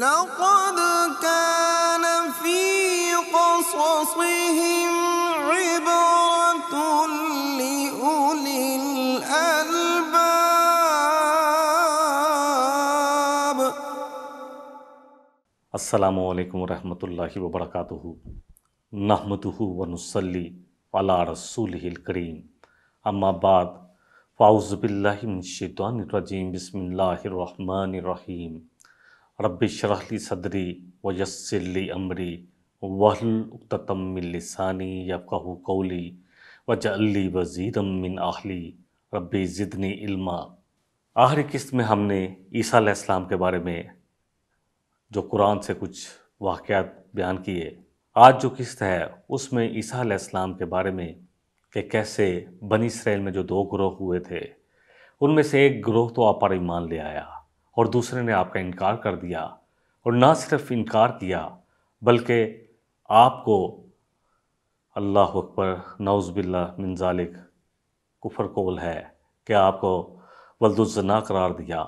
لقد كان في قصصهم عبرة لأولي الألباب السلام عليكم ورحمة الله وبركاته نحمده ونصلي على رسوله الكريم أما بعد فأعوذ بالله من الشيطان الرجيم بسم الله الرحمن الرحيم रब सदरी व यसली अमरी वहल उक्तमिलसानी यफ़ाह कौली व जल्ली वज़ीरमिन आहली रबी ज़िदनी इल्मा आखिरी किस्त में हमने ईसा इस्लाम के बारे में जो कुरान से कुछ वाक़ बयान किए आज जो किस्त है उसमें ईसा इस्लाम के बारे में कि कैसे बनी इसराइल में जो दो ग्रोह हुए थे उनमें से एक ग्रोह तो आप पर ईमान ले आया और दूसरे ने आपका इनकार कर दिया और ना सिर्फ इनकार किया बल्कि आपको अल्लाह अकबर नाउज़बिल्ला मिनजालिक कुफर कोल है कि आपको वल्दुजना करार दिया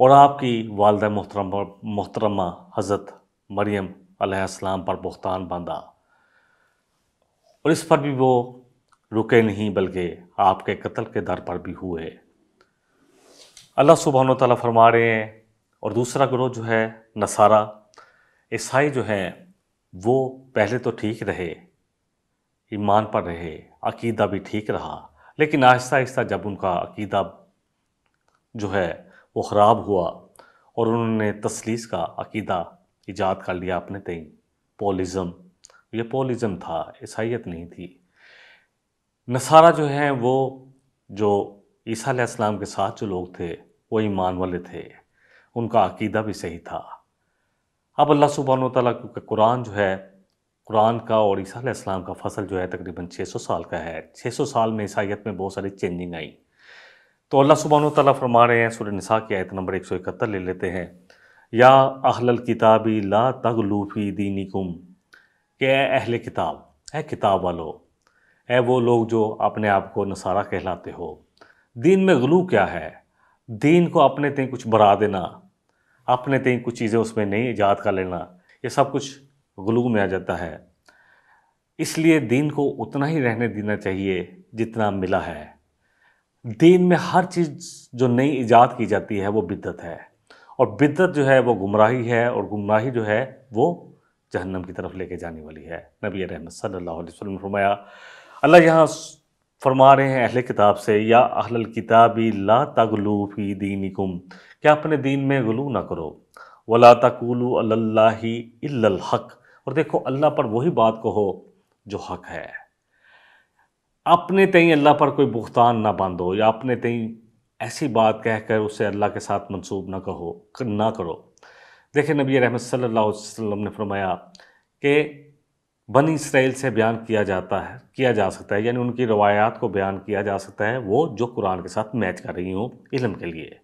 और आपकी वालदा मोहतरम मोहतरमा हज़रत मरियम अलैहिस्सलाम पर बहतान बांधा और इस पर भी वो रुके नहीं बल्कि आपके कत्ल के दर पर भी हुए अल्लाह सुबहान तला फरमा रहे हैं और दूसरा ग्रोह जो है नसारा ईसाई जो हैं वो पहले तो ठीक रहे ईमान पर रहे अकीदा भी ठीक रहा लेकिन आहिस्ता आहिस्ता जब उनका अकीदा जो है वो ख़राब हुआ और उन्होंने तसलीस का अकीदा ईजाद कर लिया अपने तई पोलिज़म ये पोलिज़म था ईसाइत नहीं थी नसारा जो हैं वो जो ईसा इस्लाम के साथ जो लोग थे वो ईमान वाले थे उनका अकीदा भी सही था अब अल्लाह सुबहान तला का कुरान जो है कुरान का और ईसा इस्लाम का फसल जो है तकरीबन 600 साल का है 600 साल में ईसाइत में बहुत सारी चेंजिंग आई तो अल्लाह सुबहान तला फरमा रहे हैं सुर नसा की आयत नंबर एक सौ इकहत्तर ले लेते हैं या अहल किताबी ला तग लूफ़ी दीनी कुम के अहल किताब है किताब वालो ए वो लोग जो अपने आप को नसारा कहलाते हो दीन में गलू क्या है दीन को अपने तें कुछ बढ़ा देना अपने तें कुछ चीज़ें उसमें नहीं ईजाद कर लेना ये सब कुछ गलू में आ जाता है इसलिए दीन को उतना ही रहने देना चाहिए जितना मिला है दीन में हर चीज़ जो नई ईजाद की जाती है वो बिद्दत है और बिद्दत जो है वो गुमराही है और गुमराही जो है वो जहन्नम की तरफ लेके जाने वाली है नबी रहमत सल्लल्लाहु अलैहि वसल्लम ने फरमाया अल्लाह यहाँ फरमा रहे हैं अहल किताब से या अहल किताबी ला तगलू फ़ी कुम कि अपने दीन में गलू ना करो वला तकुलू अल्लाह हक और देखो अल्लाह पर वही बात कहो जो हक है अपने तई अल्लाह पर कोई बुख्तान ना बांधो या अपने तई ऐसी बात कह कर उसे अल्लाह के साथ मंसूब ना कहो ना करो देखे नबी रहमत सल्लल्लाहु अलैहि वसल्लम ने फरमाया कि बनी इसराइल से बयान किया जाता है किया जा सकता है यानी उनकी रवायात को बयान किया जा सकता है वो जो कुरान के साथ मैच कर रही हूँ इलम के लिए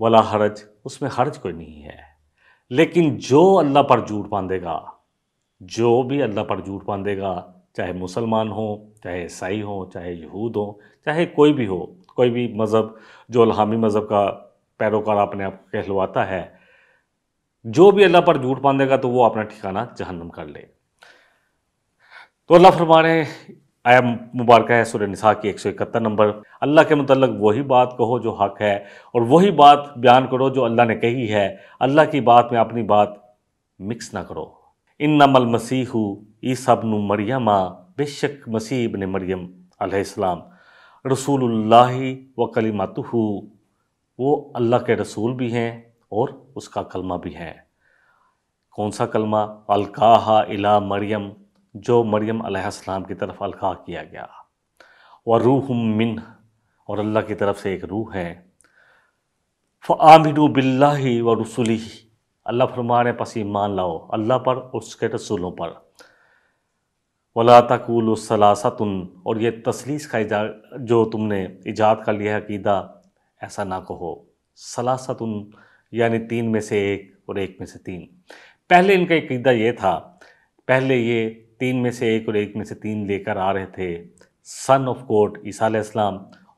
वाला हरज उसमें हर्ज कोई नहीं है लेकिन जो अल्लाह पर झूठ बांधेगा जो भी अल्लाह पर झूठ बांधेगा चाहे मुसलमान हो चाहे ईसाई हो चाहे यहूद हो चाहे कोई भी हो कोई भी मज़हब जो अल्हामी मज़हब का पैरोकार अपने आप कहलवाता है जो भी अल्लाह पर झूठ बांधेगा तो वो अपना ठिकाना जहन्नम कर लेगा तो अल्लाह फरमाने आया मुबारक है सुर निसा की एक सौ इकहत्तर नंबर अल्लाह के मतलब वही बात कहो जो हक है और वही बात बयान करो जो अल्लाह ने कही है अल्लाह की बात में अपनी बात मिक्स ना करो इन नमल मसीह नू मरियम बेशक मसीह ने मरियम अलैहिस्सलाम रसूल व कलीमत वो अल्लाह के रसूल भी हैं और उसका कलमा भी है कौन सा कलमा अलकाहा इला मरियम जो मरियम अलैहिस्सलाम की तरफ अलका किया गया व रूह मिन और अल्लाह की तरफ से एक रूह है फ़ामिन बिल्ला व रसुली अल्लाह फरमा रहे पस ईमान लाओ अल्लाह पर उसके रसूलों पर वला तकुलसलासतन और ये तसलीस का जो तुमने ईजाद कर लिया अकीदा ऐसा ना कहो सलासतन यानी तीन में से एक और एक में से तीन पहले इनका अकीदा ये था पहले ये तीन में से एक और एक में से तीन लेकर आ रहे थे सन ऑफ कोर्ट ईसा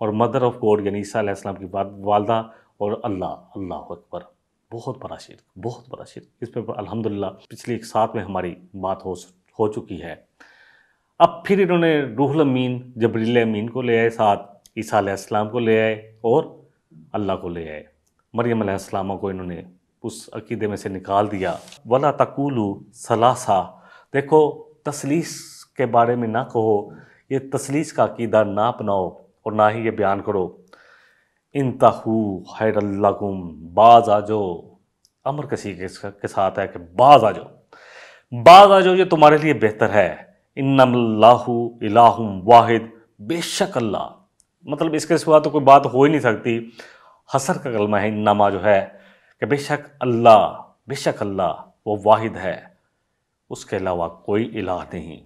और मदर ऑफ कोर्ट यानी ईसा इस्लाम की वालदा और अल्लाह अल्लाह अकबर बहुत बड़ा शिरक बहुत बड़ा शिरक इस पर अलहमदिल्ला पिछले एक साथ में हमारी बात हो हो चुकी है अब फिर इन्होंने रूहल अमीन जबरील अमीन को ले आए साथ ईसा को ले आए और अल्लाह को ले आए मरियम अलैहिस्सलाम को इन्होंने उस अकीदे में से निकाल दिया वला तकुलू सलासा देखो तसलीस के बारे में ना कहो ये तसलीस का अकीदा ना अपनाओ और ना ही ये बयान करो इंतहू हैर गुम बाज आ जाओ अमर कसी के, साथ है कि बाज आ जाओ बाज आ जाओ ये तुम्हारे लिए बेहतर है इन्नमल्लाहु इलाहुम वाहिद बेशक अल्लाह मतलब इसके सिवा तो कोई बात हो ही नहीं सकती हसर का कलमा है इन्नामा जो है कि बेशक अल्लाह बेशक अल्लाह वो वाहिद है उसके अलावा कोई इलाह नहीं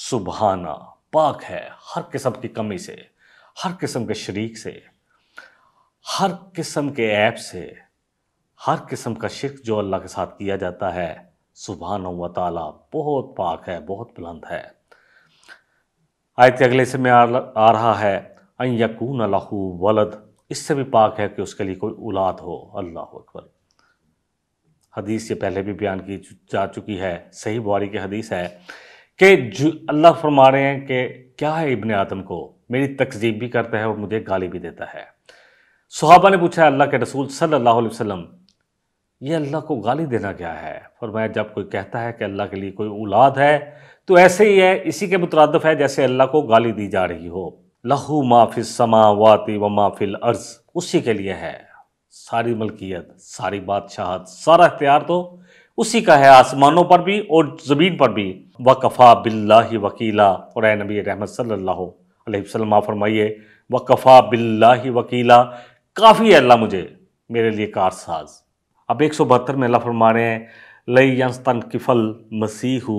सुबहाना पाक है हर किस्म की कमी से हर किस्म के शरीक से हर किस्म के ऐप से हर किस्म का शिरक जो अल्लाह के साथ किया जाता है सुबह व बहुत पाक है बहुत बुलंद है आयत अगले से में आ, रहा है अन यकून लहू वलद इससे भी पाक है कि उसके लिए कोई औलाद हो अल्लाह अकबर हदीस ये पहले भी बयान की जा चुकी है सही बुहारी की हदीस है कि अल्लाह फरमा रहे हैं कि क्या है इबन आदम को मेरी तकजीब भी करता है और मुझे गाली भी देता है सहाबा ने पूछा अल्लाह के रसूल सल अल्लाह वसलम ये अल्लाह को गाली देना क्या है फरमाया जब कोई कहता है कि अल्लाह के लिए कोई औलाद है तो ऐसे ही है इसी के मुतरदफ है जैसे अल्लाह को गाली दी जा रही हो लहू माफिल समा वाति व माफिल अर्ज उसी के लिए है सारी मलकियत सारी बादशाहत सारा इख्तियार तो उसी का है आसमानों पर भी और ज़मीन पर भी वकफ़ा बिल्ला वकीला और नबी रहमत सल्ला फरमाइए वकफ़ा बिल्ला वकीला काफ़ी है अल्लाह मुझे मेरे लिए साज अब एक सौ बहत्तर में अल्लाह फरमा रहे हैं लई यंस्तन किफ़ल मसीहू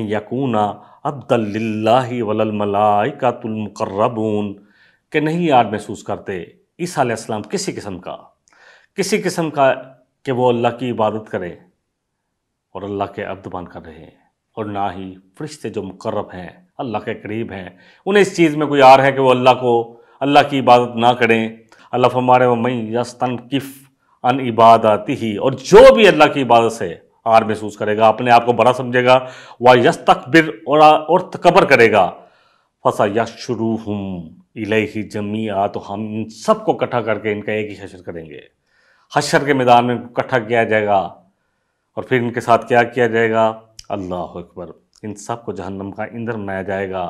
यकूना अब्दल्ला वलमलाइकातुलमकर्रबून के नहीं याद महसूस करते ईसा किसी किस्म का किसी किस्म का कि वो अल्लाह की इबादत करें और अल्लाह के कर रहे हैं और ना ही फरिश्ते जो मुकर्रब हैं अल्लाह के करीब हैं उन्हें इस चीज़ में कोई आर है कि वो अल्लाह को अल्लाह की इबादत ना करें अल्लाह फमारे मई यस्तन किफ़ अन इबादती ही और जो भी अल्लाह की इबादत से आर महसूस करेगा अपने आप को बड़ा समझेगा वह यस तकबिर और और तकबर करेगा फसा यशरू शुरू हम ही जमी आ तो हम इन सबको इकट्ठा करके इनका एक ही हशर करेंगे हशर के मैदान में इकट्ठा किया जाएगा और फिर इनके साथ क्या किया जाएगा अल्लाह अकबर इन सब को जहन्नम का ईंधन बनाया जाएगा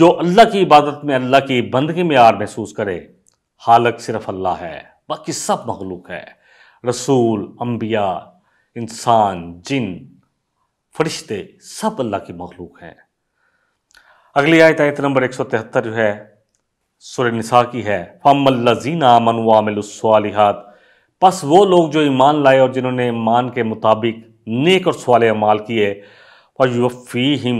जो अल्लाह की इबादत में अल्लाह की बंदगी में आर महसूस करे हालक सिर्फ अल्लाह है बाकी सब मखलूक है रसूल अम्बिया इंसान जिन फरिश्ते सब अल्लाह की मखलूक हैं अगली आयत आयत नंबर एक सौ तिहत्तर जो है सुर निसा की है मनवा मनवामिलसालिहात बस वो लोग जो ईमान लाए और जिन्होंने ईमान के मुताबिक नेक और सवाल अमाल किए और फी हिम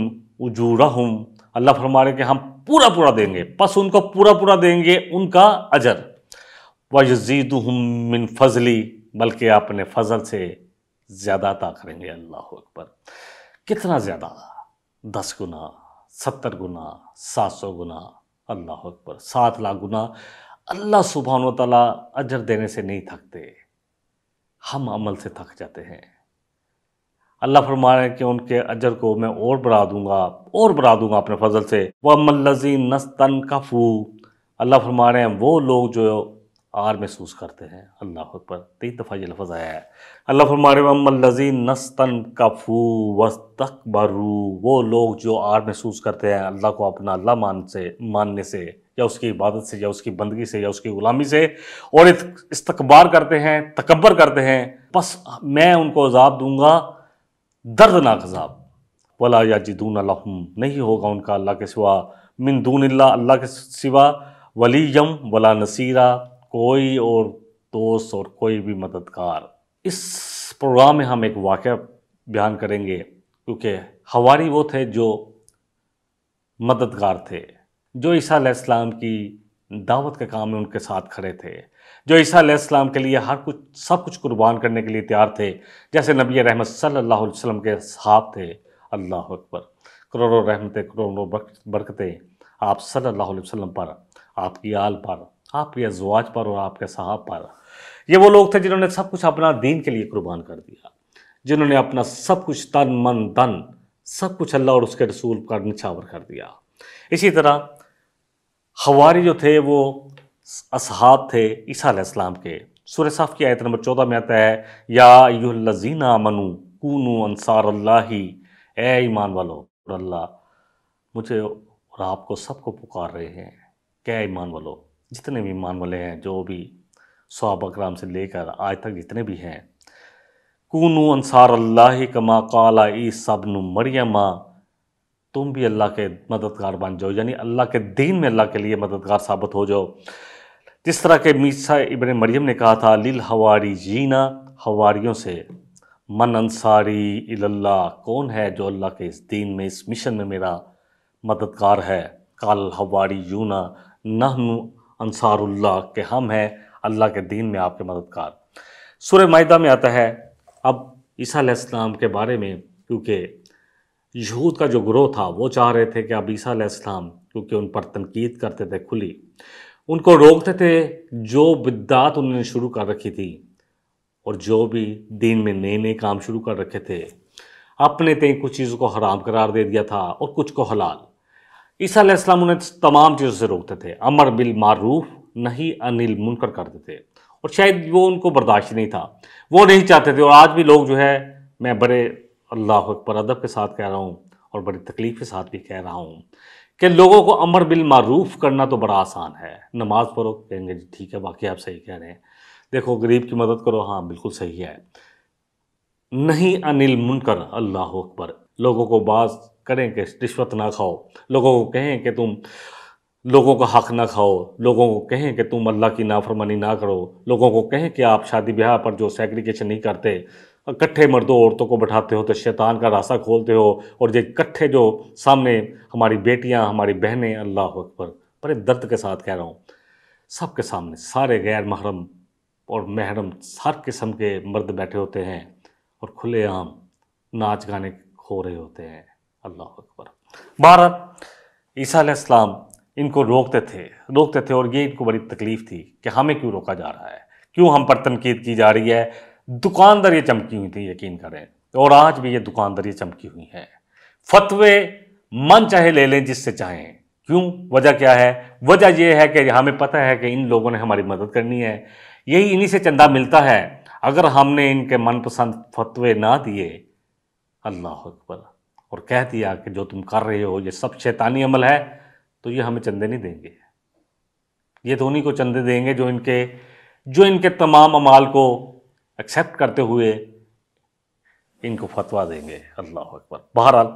उजूरा हम अल्लाह फरमा रहे कि हम पूरा पूरा देंगे बस उनको पूरा पूरा देंगे उनका अजर व यजीद मिन फजली बल्कि अपने फजल से ज़्यादा अता करेंगे अल्लाह अकबर कितना ज़्यादा दस गुना सत्तर गुना सात सौ गुना अल्लाह अकबर सात लाख गुना अल्लाह सुबहान तला अजर देने से नहीं थकते हम अमल से थक जाते हैं अल्लाह फरमा रहे हैं कि उनके अजर को मैं और बढ़ा दूंगा और बढ़ा दूंगा अपने फजल से वह मल्लजी नस्तन कफू अल्लाह फरमा रहे हैं वो लोग जो आर महसूस करते हैं अल्लाह पर तीन दफ़ा ये लफज आया है अल्लाह फरमारे लजी नस्तन कफू वस्तक बरू वो लोग जो आर महसूस करते हैं अल्लाह को अपना अल्लाह मान से मानने से या उसकी इबादत से या उसकी बंदगी से या उसकी गुलामी से और इस्तकबार करते हैं तकबर करते हैं बस मैं उनको अजाब दूंगा दर्दनाक अजाब वला या जिदून अलहम नहीं होगा उनका अल्लाह के सिवा मिन दून अल्लाह के सिवा वली यम वला नसीरा कोई और दोस्त और कोई भी मददगार इस प्रोग्राम में हम एक वाक़ बयान करेंगे क्योंकि हवारी वो थे जो मददगार थे जो ईसा इस्लाम की दावत के काम में उनके साथ खड़े थे जो ईसा इस्लाम के लिए हर कुछ सब कुछ कुर्बान करने के लिए तैयार थे जैसे नबी रहमत सल्लल्लाहु अलैहि के साथ थे अल्लाह अकबर करोड़ों रहमतें करोड़ों बरकतें आप सल्लल्लाहु अलैहि वसल्लम पर आपकी आल पर आपके अजवाज पर और आपके साहब पर ये वो लोग थे जिन्होंने सब कुछ अपना दीन के लिए कुर्बान कर दिया जिन्होंने अपना सब कुछ तन मन धन सब कुछ अल्लाह और उसके रसूल पर निछावर कर दिया इसी तरह हवारी जो थे वो असहाब थे ईसा इस्लाम के सुर साफ की आयत नंबर चौदह में आता है या यू लजीना मनु कूनु अंसार अल्लाह ए ईमान वालो और अल्लाह मुझे और आपको सबको पुकार रहे हैं क्या ईमान वालो जितने भी ईमान वाले हैं जो भी स्वाब अक्राम से लेकर आज तक जितने भी हैं कूनु अंसार अल्लाह कमा काला ई सबनु मरियमा तुम भी अल्लाह के मददगार बन जाओ यानी अल्लाह के दीन में अल्लाह के लिए मददगार साबित हो जाओ जिस तरह के मीसा इबन मरियम ने कहा था लिल हवारी जीना हवारीयों से मन अंसारी इल्ला कौन है जो अल्लाह के इस दीन में इस मिशन में मेरा मददगार है काल हवारी यूना नहनु अंसारुल्ला के हम हैं अल्लाह के दीन में आपके मददगार सुर माहिदा में आता है अब ईसा के बारे में क्योंकि यहूद का जो ग्रोह था वो चाह रहे थे कि अब ईसा इस्लाम क्योंकि उन पर तनकीद करते थे खुली उनको रोकते थे जो बिद्दात उन्होंने शुरू कर रखी थी और जो भी दिन में नए नए काम शुरू कर रखे थे अपने तय कुछ चीज़ों को हराम करार दे दिया था और कुछ को हलाल ईसा इस्लाम उन्हें तमाम चीज़ों से रोकते थे अमर बिल मारूफ नहीं अनिल मुनकर करते थे और शायद वो उनको बर्दाश्त नहीं था वो नहीं चाहते थे और आज भी लोग जो है मैं बड़े अल्लाह अकबर अदब के साथ कह रहा हूँ और बड़ी तकलीफ़ के साथ भी कह रहा हूँ कि लोगों को अमर बिल मरूफ करना तो बड़ा आसान है नमाज पढ़ो कहेंगे जी ठीक है बाकी आप सही कह रहे हैं देखो गरीब की मदद करो हाँ बिल्कुल सही है नहीं अनिल मुनकर अल्लाह अकबर लोगों को बात करें कि रिश्वत ना खाओ लोगों को कहें कि तुम लोगों का हक ना खाओ लोगों को कहें कि तुम अल्लाह की नाफरमानी ना करो लोगों को कहें कि आप शादी ब्याह पर जो सेग्रीगेशन नहीं करते इकट्ठे मर्दों औरतों को बैठाते हो तो शैतान का रास्ता खोलते हो और ये इकट्ठे जो सामने हमारी बेटियां हमारी बहनें अल्लाह अकबर बड़े दर्द के साथ कह रहा हूँ सबके सामने सारे गैर महरम और महरम हर किस्म के मर्द बैठे होते हैं और खुलेआम नाच गाने खो रहे होते हैं अल्लाह अकबर बारह ईसा इनको रोकते थे रोकते थे और ये इनको बड़ी तकलीफ़ थी कि हमें क्यों रोका जा रहा है क्यों हम पर तनकीद की जा रही है दुकानदारी चमकी हुई थी यकीन करें और आज भी ये दुकानदारी चमकी हुई है फतवे मन चाहे ले लें जिससे चाहें क्यों वजह क्या है वजह यह है कि हमें पता है कि इन लोगों ने हमारी मदद करनी है यही इन्हीं से चंदा मिलता है अगर हमने इनके मनपसंद फतवे ना दिए अल्लाह अकबर और कह दिया कि जो तुम कर रहे हो ये सब शैतानी अमल है तो ये हमें चंदे नहीं देंगे ये तो उन्हीं को चंदे देंगे जो इनके जो इनके तमाम अमाल को एक्सेप्ट करते हुए इनको फतवा देंगे अल्लाह अकबर बहरहाल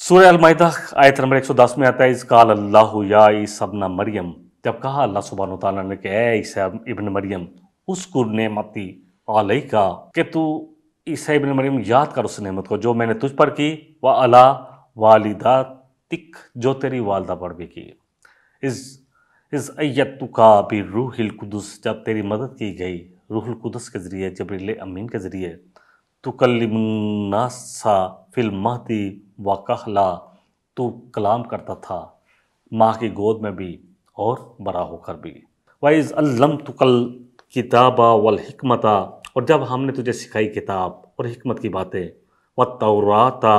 सूर्य अलमायदा आयत नंबर 110 में आता है इस काल अल्लाह या सबना मरियम जब कहा अल्लाह सुबहान तला ने कि ऐसा इबन मरियम उसको नेमती आलई का कि तू ईसा इबन मरियम याद कर उस नेमत को जो मैंने तुझ पर की व अला वालिदा तिक जो तेरी वालदा पर भी की इस इस अयत का भी रूह जब तेरी मदद की गई रूहुल कुदस के ज़रिए जबरील अमीन के ज़रिए तो कलमनासा फिल महदी वाकहला तो कलाम करता था माँ की गोद में भी और बड़ा होकर भी वाइज अल्लम तुकल किताबा वल और जब हमने तुझे सिखाई किताब और हमत की बातें व तौराता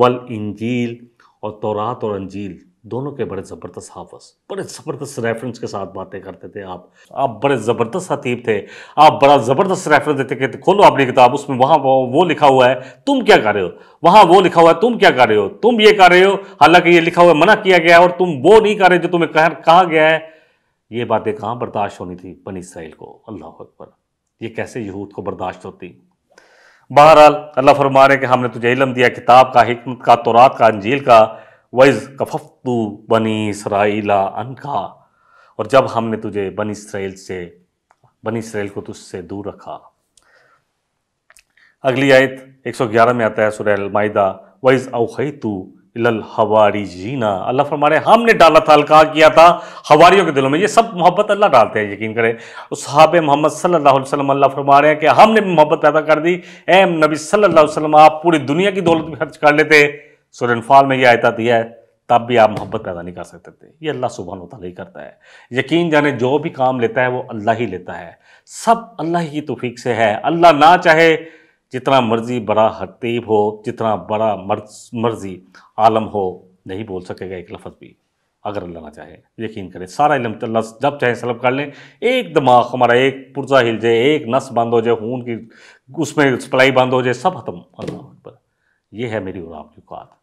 वल इंजील और तौरात और अंजील दोनों के बड़े ज़बरदस्त हाफस बड़े ज़बरदस्त रेफरेंस के साथ बातें करते थे आप आप बड़े ज़बरदस्त हतीब थे आप बड़ा ज़बरदस्त रेफरेंस देते कहते खोलो अपनी किताब उसमें वहाँ वो लिखा हुआ है तुम क्या कर रहे हो वहाँ वो लिखा हुआ है तुम क्या कर रहे हो तुम ये कर रहे हो हालांकि ये लिखा हुआ मना किया गया है और तुम वो नहीं कर रहे जो तुम्हें कह कहा गया है ये बातें कहाँ बर्दाश्त होनी थी बनी इसराइल को अल्लाह अकबर ये कैसे यहूद को बर्दाश्त होती बहरहाल अल्लाह फरमा रहे कि हमने तुझे इलम दिया किताब का हमत का तोरात का अंजील का कफफ तू बनी इसराइला अनका और जब हमने तुझे बन इसराइल से बन इसराइल को तुझसे दूर रखा अगली आयत 111 में आता है सुरह माहिदा वैज अवखई तू हवारी जीना अल्लाह फरमाने हमने डाला था अलका किया था हवारियों के दिलों में ये सब मोहब्बत अल्लाह डालते हैं यकीन करें उस सहाब मोहम्मद सल्लल्लाहु अलैहि वसल्लम अल्लाह फरमा रहे हैं कि हमने मोहब्बत पैदा कर दी एम नबी सल्लल्लाहु अलैहि वसल्लम आप पूरी दुनिया की दौलत में खर्च कर लेते सो रनफॉल में ये आयता दिया है तब भी आप मोहब्बत पैदा नहीं कर सकते थे ये अल्लाह सुबह तला ही करता है यकीन जाने जो भी काम लेता है वो अल्लाह ही लेता है सब अल्लाह की तोफीक से है अल्लाह ना चाहे जितना मर्ज़ी बड़ा हतीब हो जितना बड़ा मर्ज मर्ज़ी आलम हो नहीं बोल सकेगा एक लफ्ज़ भी अगर अल्लाह ना चाहे यकीन करें सारा इलम तो अल्लाह जब चाहे सलब कर लें एक दिमाग हमारा एक पुर्जा हिल जाए एक नस बंद हो जाए खून की उसमें सप्लाई बंद हो जाए सब खत्म अल्लाह पर यह है मेरी और आपकी बात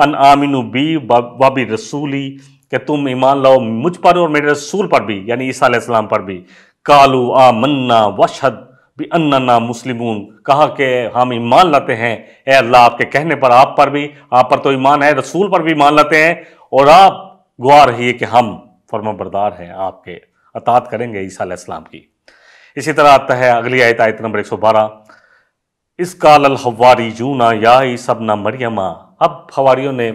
अन आमिन बी वाबी रसूली कि तुम ईमान लाओ मुझ पर और मेरे रसूल पर भी यानी ईसा इस्लाम पर भी कालू आ मन्ना वशद भी अन्ना मुस्लिमून कहा कि हम ईमान लाते हैं ए अल्लाह आपके कहने पर आप पर भी आप पर तो ईमान है रसूल पर भी ईमान लाते हैं और आप गुआ रहिए कि हम फर्माबरदार हैं आपके अतात करेंगे ईसा इस्लाम की इसी तरह आता है अगली आयत आयत नंबर एक सौ बारह इस काल हवारी जूना या सब ना मरियमा अब हवारियों ने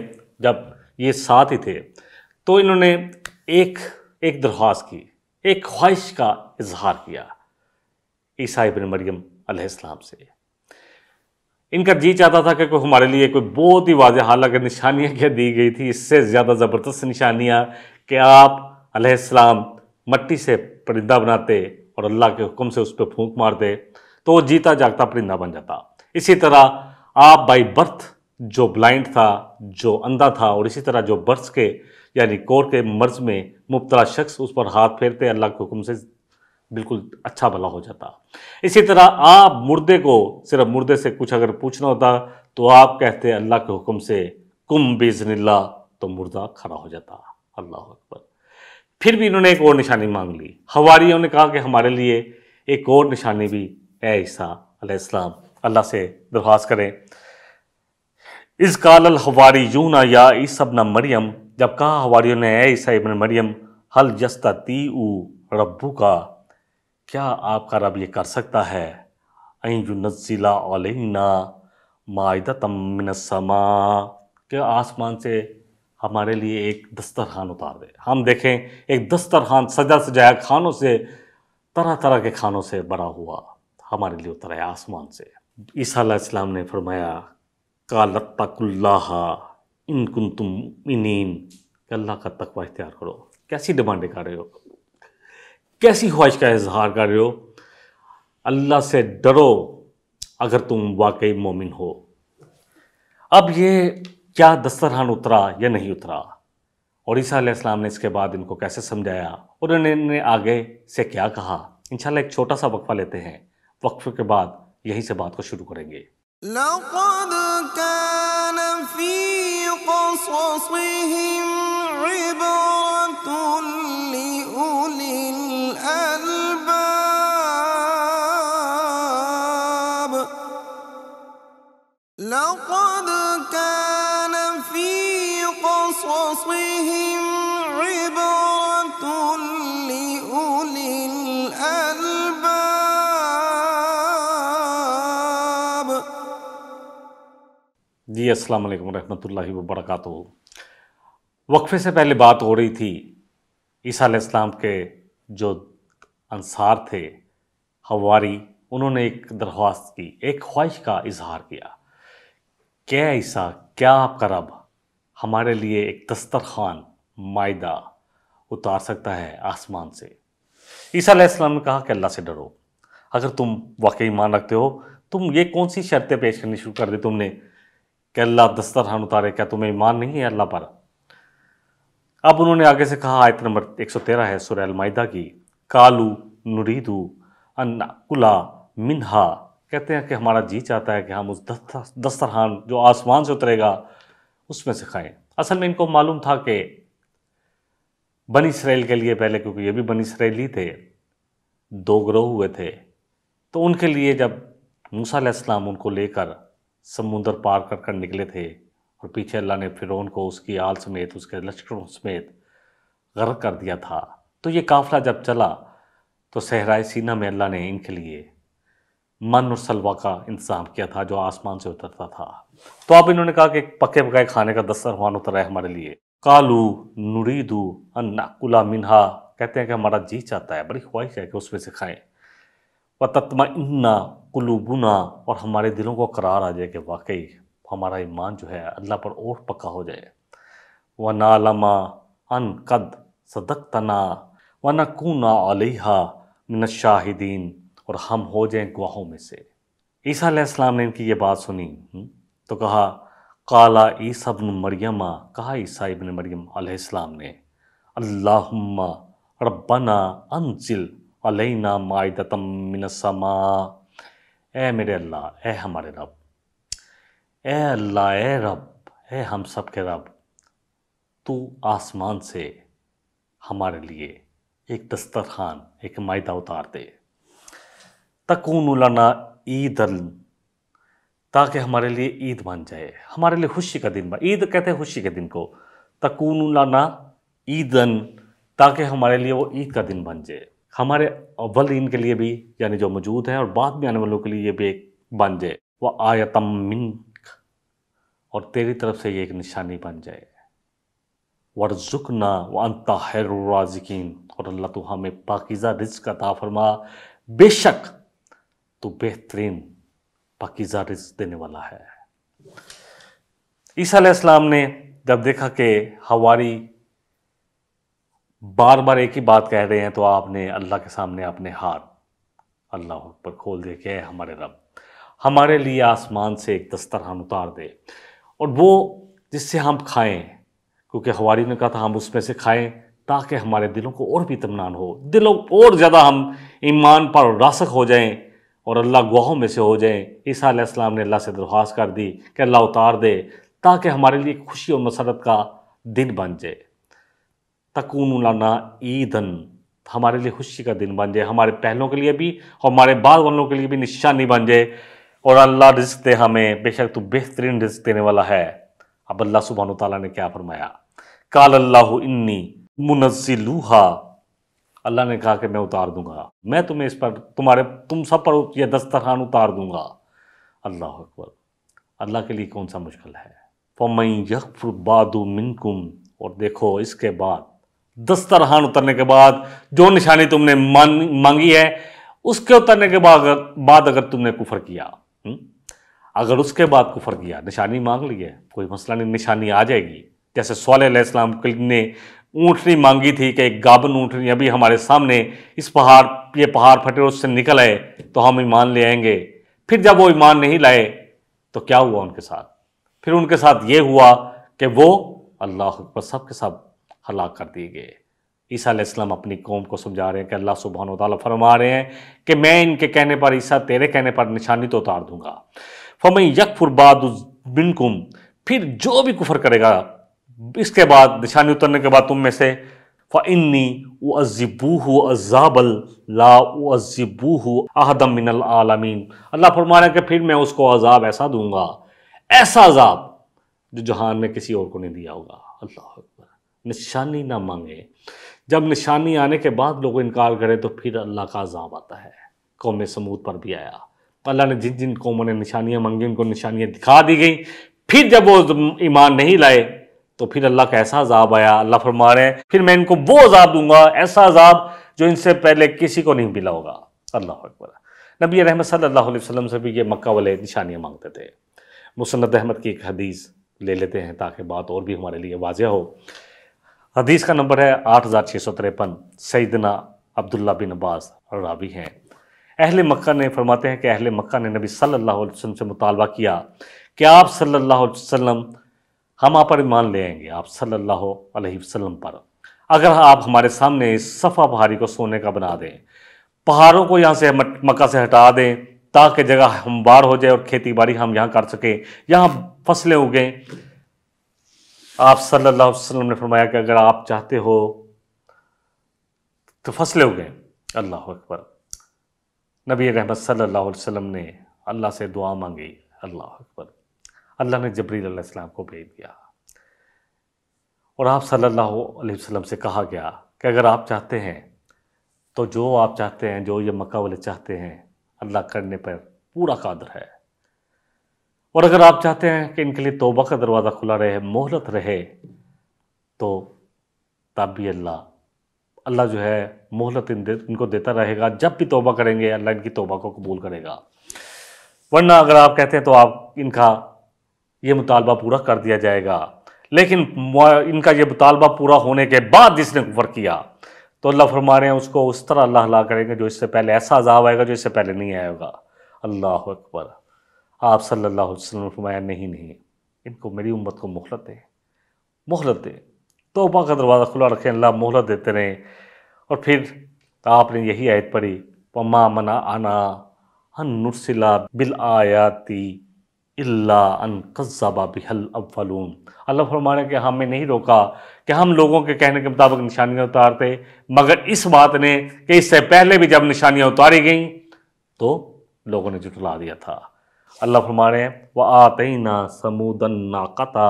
जब ये साथ ही थे तो इन्होंने एक एक दरख्वास्त की एक ख्वाहिश का इजहार किया ईसा इबन मरियम अलैहिस्सलाम से इनका जी चाहता था कि कोई हमारे लिए कोई बहुत ही वाजह हालांकि निशानियाँ क्या दी गई थी इससे ज़्यादा ज़बरदस्त निशानियाँ कि आप अलैहिस्सलाम मट्टी से परिंदा बनाते और अल्लाह के हुक्म से उस पर फूंक मारते तो जीता जागता परिंदा बन जाता इसी तरह आप बाई बर्थ जो ब्लाइंड था जो अंधा था और इसी तरह जो बर्थ के यानी कोर के मर्ज में मुबतला शख्स उस पर हाथ फेरते अल्लाह के हुक्म से बिल्कुल अच्छा भला हो जाता इसी तरह आप मुर्दे को सिर्फ मुर्दे से कुछ अगर पूछना होता तो आप कहते अल्लाह के हुक्म से कुम बेजनिल्ला तो मुर्दा खड़ा हो जाता अल्लाह अकबर फिर भी इन्होंने एक और निशानी मांग ली हवारियों ने कहा कि हमारे लिए एक और निशानी भी ईसा अलैहिस्सलाम अल्लाह से दरख्वास करें इस काल हवारी ना या न मरियम जब कहा हवारियों ने ऐसा इबन मरियम हल जस्ता ती ऊ रबू का क्या आपका रब ये कर सकता है अयुनजिला अलना मायदा तमनसमा के आसमान से हमारे लिए एक दस्तरखान उतार दे हम देखें एक दस्तरखान सजा सजाया खानों से तरह तरह के खानों से बना हुआ हमारे लिए उतर है आसमान से ईसा ने फरमाया का लत्ताकुल्लाह इन कुन तुम इनिन अल्लाह का तकवा इख्तियार करो कैसी डिमांडें कर रहे हो कैसी ख्वाहिश का इजहार कर रहे हो अल्लाह से डरो अगर तुम वाकई मोमिन हो अब ये क्या दस्तरहान उतरा या नहीं उतरा और ईसा इस्लाम ने इसके बाद इनको कैसे समझाया और उन्होंने आगे से क्या कहा इंशाल्लाह एक छोटा सा वक्फा लेते हैं वक्फ के बाद यहीं से बात को शुरू करेंगे لقد كان في قصصهم जी अस्सलाम वालेकुम रहमतुल्लाहि व बरकातहू वक्फे से पहले बात हो रही थी ईसा इस्लाम के जो अंसार थे हवारी उन्होंने एक दरख्वास्त की एक ख्वाहिश का इजहार किया क्या ईसा क्या आपका रब हमारे लिए एक दस्तरखान मायदा उतार सकता है आसमान से ईसा इस्लाम ने कहा कि अल्लाह से डरो अगर तुम वाकई मान रखते हो तुम ये कौन सी शर्तें पेश करनी शुरू कर दी तुमने कि अल्लाह दस्तरहान उतारे क्या तुम्हें ईमान नहीं है अल्लाह पर अब उन्होंने आगे से कहा आयत नंबर 113 है सुर अलमायदा की कालू नुरीदू अन्नाकुला मिनहा कहते हैं कि हमारा जी चाहता है कि हम उस दस्तरहान जो आसमान से उतरेगा उसमें से खाएं असल में इनको मालूम था कि बन इसराइल के लिए पहले क्योंकि ये भी बन इसराइल ही थे दो ग्रोह हुए थे तो उनके लिए जब मूसा मूसम उनको लेकर समुद्र पार कर कर निकले थे और पीछे अल्लाह ने फ़िरौन को उसकी आल समेत उसके लश्करों समेत गर्व कर दिया था तो ये काफ़िला जब चला तो सहराए सीना में अल्लाह ने इनके लिए मन और सलवा का इंतज़ाम किया था जो आसमान से उतरता था तो अब इन्होंने कहा कि पके पकाए खाने का दस्तरखान उतरा है हमारे लिए कालू नुरीदू अन्ना मिन्हा कहते हैं कि हमारा जी चाहता है बड़ी ख्वाहिश है कि उसमें से खाएँ व तत्मा इन्ना कुलूबुना और हमारे दिलों को करार आ जाए कि वाकई हमारा ईमान जो है अल्लाह पर और पक्का हो जाए व नालमा अन कद सदक तना व नकूना अलहा न शाहिदीन और हम हो जाएं गवाहों में से ईसा ने इनकी ये बात सुनी हम्म, तो कहा काला ईसा इबन मरियमा कहा ईसा इबन मरियम आसमाम ने अल्लाहुम्मा रब्बना अनजिल अलैना मायदतम मिनसमा ए मेरे अल्लाह ए हमारे रब ए अल्लाह ए रब ए हम सब के रब तू आसमान से हमारे लिए एक दस्तरखान एक मायदा उतार दे तकून ईद ईदन ताकि हमारे लिए ईद बन जाए हमारे लिए खुशी का दिन बन ईद कहते हैं खुशी के दिन को तकून लाना ईदन ताकि हमारे लिए वो ईद का दिन बन जाए हमारे अव्वल दिन के लिए भी यानी जो मौजूद हैं और बाद में आने वालों के लिए ये भी एक बन जाए वह आयतम मिन और तेरी तरफ से ये एक निशानी बन जाए वर्जुकना वनता हैरजिकीन और अल्लाह तो हमें पाकिज़ा रिज्क अता फरमा बेशक तो बेहतरीन पाकिज़ा रिज्क देने वाला है ईसा ने जब देखा कि हवारी बार बार एक ही बात कह रहे हैं तो आपने अल्लाह के सामने अपने हार अल्लाह पर खोल दे के हमारे रब हमारे लिए आसमान से एक हम उतार दे और वो जिससे हम खाएं क्योंकि हवारी ने कहा था हम उसमें से खाएं ताकि हमारे दिलों को और भी तमनान हो दिलों और ज़्यादा हम ईमान पर रासक हो जाएं और अल्लाह गुहाों में से हो जाएं ईसा ने अल्लाह से दरख्वास्त कर दी कि अल्लाह उतार दे ताकि हमारे लिए खुशी और मसरत का दिन बन जाए तकून लाना ईदन हमारे लिए खुशी का दिन बन जाए हमारे पहलों के लिए भी और हमारे बाद वालों के लिए भी निशानी बन जाए और अल्लाह रिस्क दे हमें बेशक तो बेहतरीन रिस्क देने वाला है अब अल्लाह सुबहान तला ने क्या फरमाया काल अल्लाह इन्नी लूहा अल्लाह ने कहा कि मैं उतार दूंगा मैं तुम्हें इस पर तुम्हारे तुम सब पर यह दस्तरखान उतार दूंगा अल्लाह अकबर अल्लाह के लिए कौन सा मुश्किल है फमई बाद मिनकुम और देखो इसके बाद दस्तरहान उतरने के बाद जो निशानी तुमने मांगी है उसके उतरने के बाद बाद अगर तुमने कुफर किया हम्म? अगर उसके बाद कुफर किया निशानी मांग ली है कोई मसला नहीं निशानी आ जाएगी जैसे सवालाम ने ऊँटनी मांगी थी कि एक गाबन ऊँटनी अभी हमारे सामने इस पहाड़ ये पहाड़ फटे उससे निकल आए तो हम ईमान ले आएंगे फिर जब वो ईमान नहीं लाए तो क्या हुआ उनके साथ फिर उनके साथ ये हुआ कि वो अल्लाह पर सब के सब हलाक कर दिए गए ईसा अलैहिस्सलाम अपनी कौम को समझा रहे हैं कि अल्लाह सुबहान तला फरमा रहे हैं कि मैं इनके कहने पर ईसा तेरे कहने पर निशानी तो उतार दूंगा फमई यकफुरबाद बिनकुम फिर जो भी कुफर करेगा इसके बाद निशानी उतरने के बाद तुम में से फ़न्नी अज़िबूह अज़ाबल ला अज़िबूह अहदम मिनल आलमीन अल्लाह फरमा रहे हैं कि फिर मैं उसको अजाब ऐसा दूंगा ऐसा अजाब जो जहान में किसी और को नहीं दिया होगा अल्लाह निशानी ना मांगे जब निशानी आने के बाद लोग इनकार करें तो फिर अल्लाह का अजाब आता है कौम समूद पर भी आया तो अल्लाह ने जिन जिन कौमों ने निशानियाँ मांगी उनको निशानियाँ दिखा दी गई फिर जब वो ईमान नहीं लाए तो फिर अल्लाह का ऐसा अजाब आया अल्लाह फरमा रहे हैं फिर मैं इनको वो अजाब दूंगा ऐसा अजाब जो इनसे पहले किसी को नहीं मिला होगा अल्लाह अकबर नबी रहमत अलैहि वसल्लम से भी ये मक्का वाले निशानियाँ मांगते थे मुसनत अहमद की एक हदीस ले लेते हैं ताकि बात और भी हमारे लिए वाजह हो हदीस का नंबर है आठ हज़ार छः सौ तिरपन सईदना अब्दुल्ला बिन अब्बास रावी हैं अहल मक्का ने फरमाते हैं कि अहले मक्का ने नबी सल्लल्लाहु अलैहि वसल्लम से मुतालबा किया कि आप सल्लल्लाहु अलैहि वसल्लम हम आप पर ईमान ले आएंगे आप सल्लल्लाहु अलैहि वसल्लम पर अगर आप हमारे सामने इस सफ़ा पहाड़ी को सोने का बना दें पहाड़ों को यहाँ से मक्का से हटा दें ताकि जगह हमवार हो जाए और खेती बाड़ी हम यहाँ कर सकें यहाँ फसलें उगें आप सल्लल्लाहु अलैहि वसल्लम ने फरमाया कि अगर आप चाहते हो तो फसले हो गए अल्लाह अकबर नबी रहमत सल्लल्लाहु अलैहि वसल्लम ने अल्लाह से दुआ मांगी अल्लाह अकबर अल्लाह ने जबरील को भेज दिया और आप सल्लल्लाहु अलैहि वसल्लम से कहा गया कि अगर आप चाहते हैं तो जो आप चाहते हैं जो ये मक्का वाले चाहते हैं अल्लाह करने पर पूरा कादर है और अगर आप चाहते हैं कि इनके लिए तोबा का दरवाज़ा खुला रहे मोहलत रहे तो तब भी अल्लाह अल्लाह जो है मोहलत इन दे, इनको देता रहेगा जब भी तोबा करेंगे अल्लाह इनकी तोबा को कबूल करेगा वरना अगर आप कहते हैं तो आप इनका ये मुतालबा पूरा कर दिया जाएगा लेकिन इनका ये मुतालबा पूरा होने के बाद जिसने कुफर किया तो अल्लाह फरमा रहे हैं उसको उस तरह अल्लाह करेंगे जो इससे पहले ऐसा अजाब आएगा जो इससे पहले नहीं आएगा अल्लाह अकबर आप सल्लल्लाहु अलैहि वसल्लम ने फरमाया नहीं नहीं इनको मेरी उम्मत को मोहलत दें मोहलत दें तोबा का दरवाज़ा खुला रखें अल्लाह मोहलत देते रहें और फिर आपने यही आयत पढ़ी पमा मना आना हनुसला बिल आयाती इल्ला अन कज़ाबा बिहल अव्वलून अल्लाह फरमाने के हमें नहीं रोका कि हम लोगों के कहने के मुताबिक निशानियाँ उतारते मगर इस बात ने कि इससे पहले भी जब निशानियाँ उतारी गईं तो लोगों ने जुटला दिया था अल्लाह फरमाने व आतना समूदन नाकता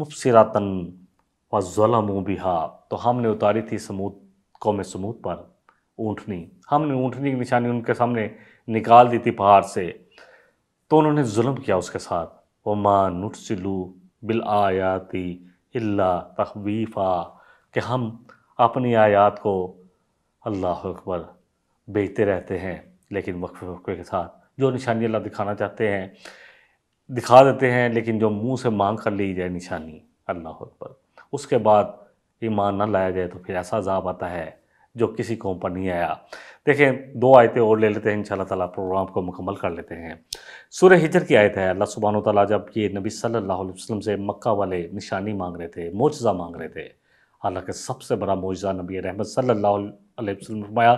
मुबसरतन व ज़लम बिहा तो हमने उतारी थी समूद कौम समूद पर ऊँटनी हमने ऊँटनी की निशानी उनके सामने निकाल दी थी पहाड़ से तो उन्होंने जुल्म किया उसके साथ वो माँ नुटसलू बिल आयाती इल्ला तखवीफ़ा कि हम अपनी आयात को अल्लाह अकबर बेचते रहते हैं लेकिन वक्फे वक्फे के साथ जो निशानी अल्लाह दिखाना चाहते हैं दिखा देते हैं लेकिन जो मुंह से मांग कर ली जाए निशानी अल्लाह पर उसके बाद ईमान ना लाया जाए तो फिर ऐसा अजाब आता है जो किसी कौम पर नहीं आया देखें दो आयतें और ले लेते हैं इन ताला प्रोग्राम को मुकम्मल कर लेते हैं सूर्य हिजर की आयत है अल्लाह सुबहान ताला जब ये नबी सल्लल्लाहु अलैहि वसल्लम से मक्का वाले निशानी मांग रहे थे मोजा मांग रहे थे हालांकि सबसे बड़ा मोजा नबी रहमत सल्लल्लाहु फरमाया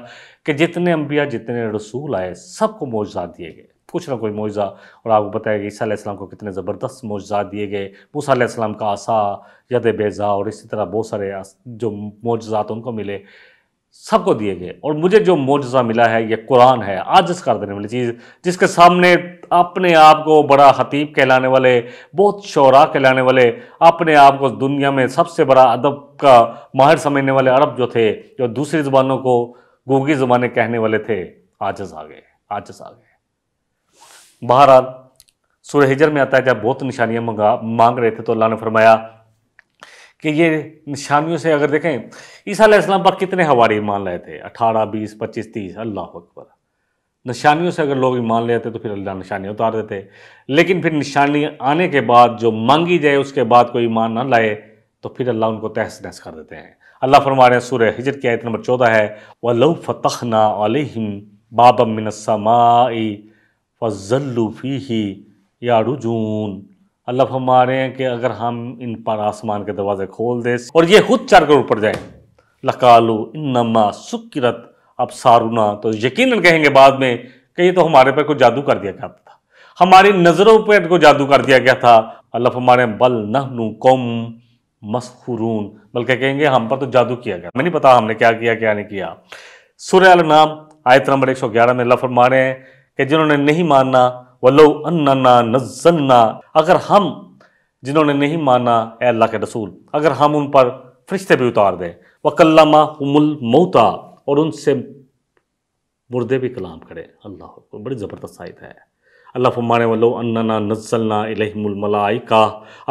कि जितने अम्बिया जितने रसूल आए सबको मौजाद दिए गए कुछ ना कोई मौजा और आपको बताया कि ईसा को कितने ज़बरदस्त मौजाद दिए गए मूसा आसमाम का आसा यद बेजा और इसी तरह बहुत सारे जो मौजात उनको मिले सबको दिए गए और मुझे जो मोजा मिला है ये कुरान है आजिज कर देने वाली चीज़ जिसके सामने अपने आप को बड़ा हतीब कहलाने वाले बहुत शौरा कहलाने वाले अपने आप को दुनिया में सबसे बड़ा अदब का माहिर समझने वाले अरब जो थे जो दूसरी ज़बानों को गोगी ज़बानें कहने वाले थे आजज आ गए आजज आ गए बहरहाल सुरहिजर में आता है जब बहुत निशानियाँ मांग रहे थे तो अल्लाह ने फरमाया कि ये निशानियों से अगर देखें ईसा इस्लाम पर कितने हवारी ईमान लाए थे अठारह बीस पच्चीस तीस अल्लाह अकबर निशानियों से अगर लोग ईमान लेते तो फिर अल्लाह निशानी उतार देते लेकिन फिर निशानी आने के बाद जो मांगी जाए उसके बाद कोई ईमान ना लाए तो फिर अल्लाह उनको तहस नहस कर देते हैं अल्लाह फरमा रहे हैं सूर्य हिजर की आयत नंबर चौदह है वलऊ फ़तना अलहिम बाबा मिनसमाई फ़ल्लूफ़ी यारुजून अल्लाह फरमा रहे हैं कि अगर हम इन पर आसमान के दरवाजे खोल दें और ये खुद चढ़ कर ऊपर जाएं लकालू इनमा सुकरत अब सारुना तो यकीन कहेंगे बाद में कि ये तो हमारे पर कोई जादू कर दिया गया था हमारी नज़रों पर तो को जादू कर दिया गया था अल्लाह हमारे बल नहनू कौम मसखरून बल्कि कहेंगे हम पर तो जादू किया गया मैं नहीं पता हमने क्या किया क्या नहीं किया सूर्य नाम आयत नंबर एक सौ ग्यारह में अल्लाह फरमा रहे हैं कि जिन्होंने नहीं मानना वलो अन्ना नजन्ना अगर हम जिन्होंने नहीं माना ए अल्लाह के रसूल अगर हम उन पर फरिश्ते भी उतार दें वकल्लामा उमुल मऊता और उनसे मुर्दे भी कलाम करें अल्लाह बड़ी ज़बरदस्त आयत है अल्लाह फरमाने वलो अन्ना नजलना इलमलाइका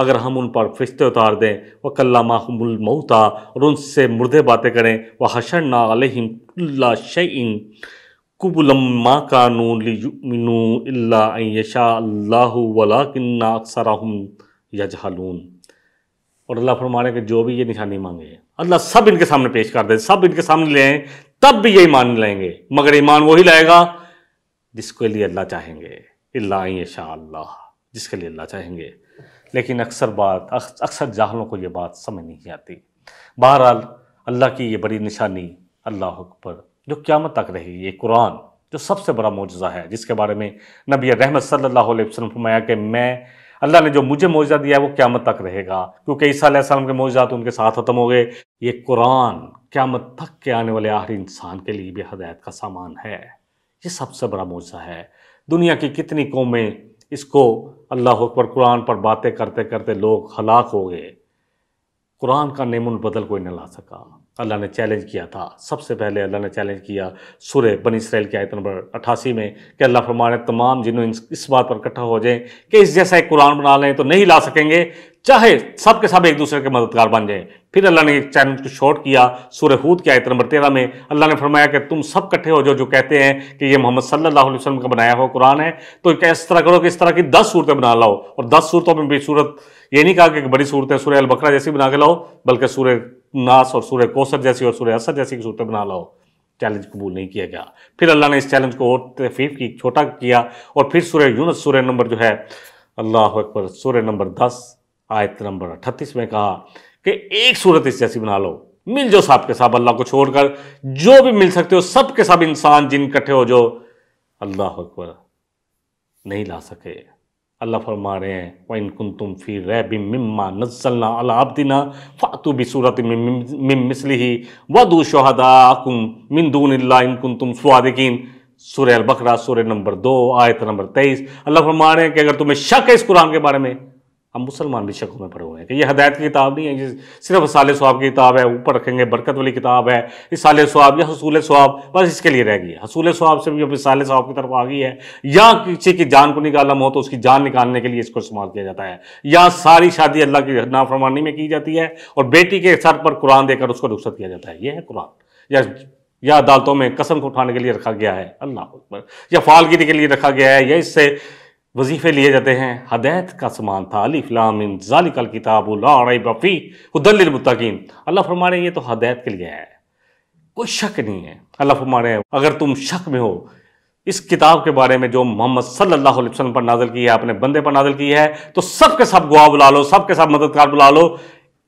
अगर हम उन पर फरिश्ते उतार दें व कल्लामाहमुलमऊता और उनसे मुर्दे बातें करें व हशरना अलहमल्ला शैन इल्ला अन यशा अल्लाह वलाकिन अक्सरहुम यजहलून और अल्लाह फरमा रहे कि जो भी ये निशानी मांगे अल्लाह सब इनके सामने पेश कर दे सब इनके सामने ले आए तब भी ये ईमान लेंगे मगर ईमान वही लाएगा जिसके लिए अल्लाह चाहेंगे अन यशा अल्लाह जिसके लिए अल्लाह चाहेंगे लेकिन अक्सर बात अक्सर जाहलों को ये बात समझ नहीं आती बहरहाल अल्लाह की ये बड़ी निशानी अल्लाह अकबर जो क्यामत तक रहेगी ये कुरान जो सबसे बड़ा मुआजा है जिसके बारे में नबी रहमत सल्ला वसलम फरमाया कि मैं अल्लाह ने जो मुझे मौजा दिया है वो क्यामत तक रहेगा क्योंकि ईसा के के तो उनके साथ ख़त्म हो गए ये कुरान क्यामत तक के आने वाले आखिरी इंसान के लिए भी हदायत का सामान है ये सबसे बड़ा मौजा है दुनिया की कितनी कौमें इसको अल्लाह पर कुरान पर बातें करते करते लोग हलाक हो गए कुरान का नेमुन बदल कोई न ला सका अल्लाह ने चैलेंज किया था सबसे पहले अल्लाह ने चैलेंज किया सुर बन इसराइल की आयत नंबर अट्ठासी में कि अल्लाह फरमाने तमाम जिन्होंने इस बात पर इकट्ठा हो जाएं कि इस जैसा एक कुरान बना लें तो नहीं ला सकेंगे चाहे सब के सब एक दूसरे के मददगार बन जाएं फिर अल्लाह ने एक चैलेंज को शॉर्ट किया सूर्य हूद की आयत नंबर तेरह में अल्लाह ने फरमाया कि तुम सब इकट्ठे हो जाओ जो कहते हैं कि ये मोहम्मद सल्ला वसलम का बनाया हुआ कुरान है तो इस तरह करो कि इस तरह की दस सूरतें बना लाओ और दस सूरतों में भी सूरत ये नहीं कहा कि बड़ी सूरत है सूर्य अलबकरा जैसी बना के लाओ बल्कि सूर्य नास और सूर्य कौसर जैसी और सूर्य असर जैसी सूरत बना लाओ चैलेंज कबूल नहीं किया गया फिर अल्लाह ने इस चैलेंज को और तफीफ की छोटा किया और फिर सूर्य यूनस सूर्य नंबर जो है अल्लाह अकबर सूर्य नंबर दस आयत नंबर अट्ठतीस में कहा कि एक सूरत इस जैसी बना लो मिल जाओ साहब के साहब अल्लाह को छोड़कर जो भी मिल सकते हो सब के इंसान जिन इकट्ठे हो जो अल्लाह अकबर नहीं ला सके अल्लाह फरमा रहे हैं वन कुन तुम फी रैब मम्मा नजलना अलाबदिना फ़ातु मिम मिसली ही वदू कुम मिंदून इन कुन तुम स्वादिकीन सुरह अलबकरा सुर नंबर दो आयत नंबर तेईस अल्लाह फरमा रहे हैं कि अगर तुम्हें शक है इस कुरान के बारे में हम मुसलमान भी शकों में पड़े हुए हैं कि ये हदायत की किताब नहीं है ये सिर्फ साल स्वाब की किताब है ऊपर रखेंगे बरकत वाली किताब है इस साल स्वाब या हसूल स्वाब बस इसके लिए रह गई है हसूल स्वाब से भी अब साल स्वाब की तरफ आ गई है या किसी की जान को निकालना हो तो उसकी जान निकालने के लिए इसको इस्तेमाल किया जाता है या सारी शादी अल्लाह की नाफरमानी में की जाती है और बेटी के सर पर कुरान देकर उसको रुख्सत किया जाता है यह है कुरान या या अदालतों में कसम को उठाने के लिए रखा गया है अल्लाह पर या फालगिरी के लिए रखा गया है या इससे वजीफ़े लिए जाते हैं हदायत का सामान था अली फ़लामिन जालिकल किताबी हदलमतिन अल्लाह फरमा रहे ये तो हदायत के लिए है कोई शक नहीं है अल्लाह फरमा रहे हैं अगर तुम शक में हो इस किताब के बारे में जो मोहम्मद सल्लल्लाहु अलैहि वसल्लम पर नाजल की है अपने बंदे पर नाजल की है तो सबके साथ सब गुआ बुला लो सब के सब मददगार बुला लो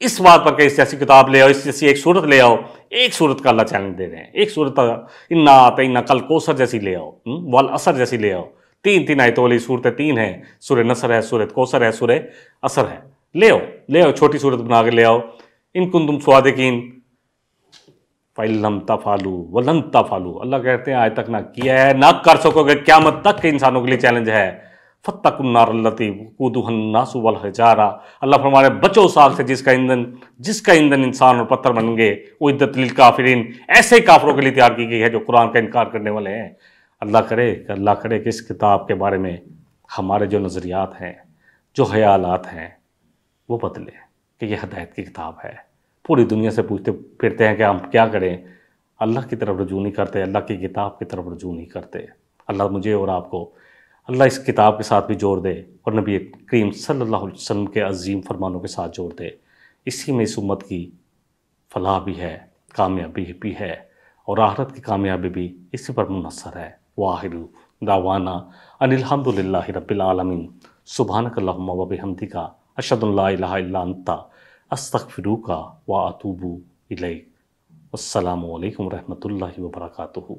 इस बात पर इस जैसी किताब ले आओ इस जैसी एक सूरत ले आओ एक सूरत का अल्लाह चैलेंज दे रहे हैं एक सूरत इन्ना आते इन्ना कल कोसर जैसी ले आओ हम्म, वाल असर जैसी ले आओ तीन तीन आयतों वाली सूरत तीन है सूर्य नसर है सूरत कोसर है सूर्य असर है ले आओ ले आओ छोटी सूरत बना के ले आओ इन कुन कुंदुम स्वादिकीन फाइलम तफालू वलम फालू अल्लाह कहते हैं आज तक ना किया है ना कर सकोगे क्या मत तक के इंसानों के लिए चैलेंज है फत्ता कुन्नार कूदुहन्नासु वल हजारा अल्लाह फरमाने बचो साल से जिसका ईंधन जिसका ईंधन इंसान और पत्थर बन गए वो इद्दत काफिरीन ऐसे काफरों के लिए तैयार की गई है जो कुरान का इनकार करने वाले हैं अल्लाह करे कि अल्लाह करे कि इस किताब के बारे में हमारे जो नज़रियात हैं जो ख्याल हैं वो बदले कि यह हदायत की किताब है पूरी दुनिया से पूछते फिरते हैं कि हम क्या करें अल्लाह की तरफ रजू नहीं करते अल्लाह की किताब की तरफ रजू नहीं करते अल्लाह मुझे और आपको अल्लाह इस किताब के साथ भी जोड़ दे और नबी करीम सल्लल्लाहु अलैहि वसल्लम के अजीम फरमानों के साथ जोड़ दे इसी में इस उम्मत की फलाह भी है कामयाबी भी है और आहरत की कामयाबी भी इसी पर मुनसर है वाहिर दावाना अनिलहमदिल्ला रबालमीन सुबहानकल्लम वबहमदिका अशदुल्लाता अस्तफ़िरुका व अतूबू अलैक्म वरहमल वबरक